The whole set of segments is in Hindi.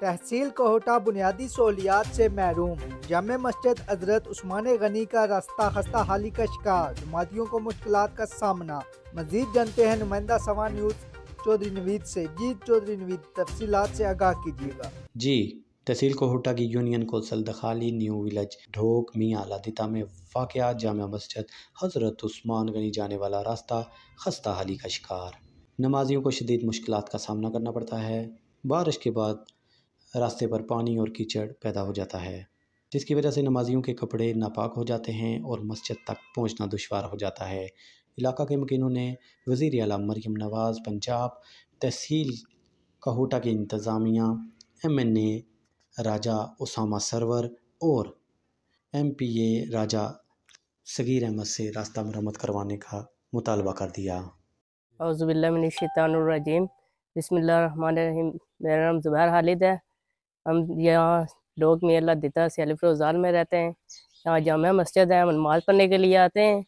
तहसील कोहटा बुनियादी सहूलियात से महरूम जाम मस्जिद हजरत उस्मान गनी का रास्ता खस्ता हाली का शिकार जमातियों को मुश्किल का सामना मजीद जानते हैं नुमाइंदा सवा न्यूज़ चौधरी नवीद से जी चौधरी नवीद तफसी से आगाह कीजिएगा जी तहसील कोहटा की यूनियन कौंसल दखाली न्यू विलेज ढोक मियाँ लादिता में वाक़ जाम मस्जिद हज़रत उस्मान गनी जाने वाला रास्ता खस्ता हाली का शिकार नमाजियों को शदीद मुश्किल का सामना करना पड़ता है बारिश के बाद रास्ते पर पानी और कीचड़ पैदा हो जाता है जिसकी वजह से नमाजियों के कपड़े नापाक हो जाते हैं और मस्जिद तक पहुंचना दुशवार हो जाता है इलाका के मकिनों ने वज़ी अला मरियम नवाज़ पंजाब तहसील काहूटा की इंतज़ामिया M N A Raja Usama Sarwar और M P A Raja Sagheer Ahmed से रास्ता मरम्मत करवाने का मुतालबा कर दिया बसमिल्लर मेरा नाम ज़ुबैर हालिद है हम यहाँ लोग अल्लाह दिता सेलिफ रोज़ान में रहते हैं यहाँ जामा मस्जिद है हम नमाज पढ़ने के लिए आते हैं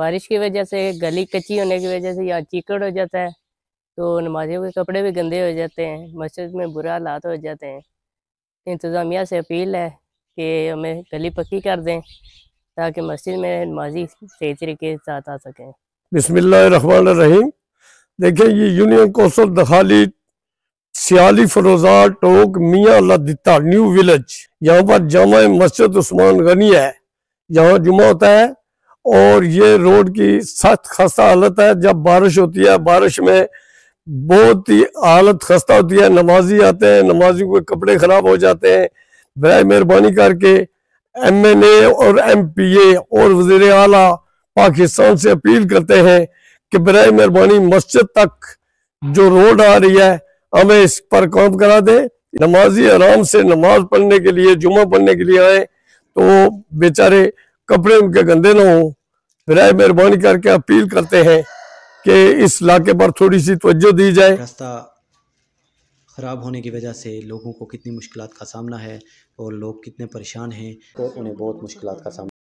बारिश की वजह से गली कच्ची होने की वजह से यहाँ चीकड़ हो जाता है तो नमाजियों के कपड़े भी गंदे हो जाते हैं मस्जिद में बुरा हालात हो जाते हैं इंतज़ामिया से अपील है कि हमें गली पक्की कर दें ताकि मस्जिद में नमाजी सही तरीके से साथ आ सकें बसमिल्ल रहीम देखिए ये यूनियन कौशल दखाली सियाली फरोजा टोक मियाँ लदिता न्यू विलेज यहाँ पर जामा मस्जिद उस्मान गनी है यहाँ जुमा होता है और ये रोड की सख्त खस्ता हालत है जब बारिश होती है बारिश में बहुत ही हालत खस्ता होती है नमाजी आते हैं नमाजी के कपड़े ख़राब हो जाते हैं बर मेहरबानी करके एम एन ए और एम पी ए और वजीर अला पाकिस्तान से अपील करते हैं कि बर मेहरबानी मस्जिद तक जो रोड आ रही है हमें इस पर काम करा दे नमाजी आराम से नमाज पढ़ने के लिए जुमा पढ़ने के लिए आए तो बेचारे कपड़े उनके गंदे ना हों बर मेहरबानी करके अपील करते हैं कि इस इलाके पर थोड़ी सी तवज्जो दी जाए रास्ता ख़राब होने की वजह से लोगों को कितनी मुश्किल का सामना है और लोग कितने परेशान हैं और उन्हें बहुत मुश्किल का सामना